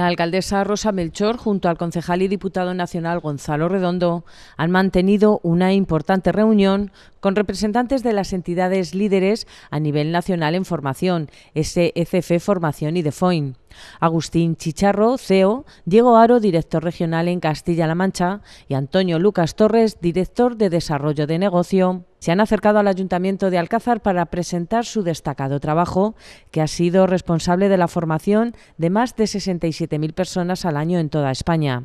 La alcaldesa Rosa Melchor, junto al concejal y diputado nacional Gonzalo Redondo, han mantenido una importante reunión con representantes de las entidades líderes a nivel nacional en formación, SFF e Formación y DEFOIN. Agustín Chicharro, CEO, Diego Aro, director regional en Castilla-La Mancha, y Antonio Lucas Torres, director de Desarrollo de Negocio se han acercado al Ayuntamiento de Alcázar para presentar su destacado trabajo, que ha sido responsable de la formación de más de 67.000 personas al año en toda España.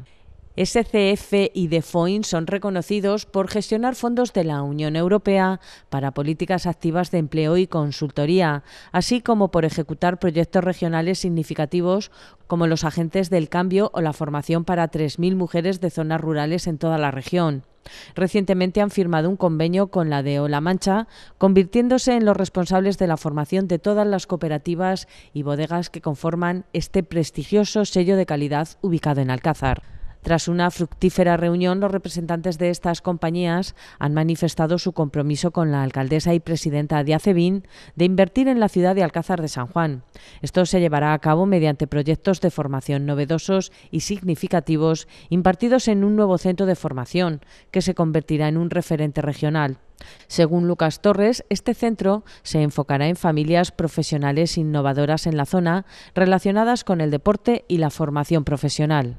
SCF y DEFOIN son reconocidos por gestionar fondos de la Unión Europea para políticas activas de empleo y consultoría, así como por ejecutar proyectos regionales significativos como los agentes del cambio o la formación para 3.000 mujeres de zonas rurales en toda la región. Recientemente han firmado un convenio con la de Ola Mancha, convirtiéndose en los responsables de la formación de todas las cooperativas y bodegas que conforman este prestigioso sello de calidad ubicado en Alcázar. Tras una fructífera reunión, los representantes de estas compañías han manifestado su compromiso con la alcaldesa y presidenta de de invertir en la ciudad de Alcázar de San Juan. Esto se llevará a cabo mediante proyectos de formación novedosos y significativos impartidos en un nuevo centro de formación que se convertirá en un referente regional. Según Lucas Torres, este centro se enfocará en familias profesionales innovadoras en la zona relacionadas con el deporte y la formación profesional.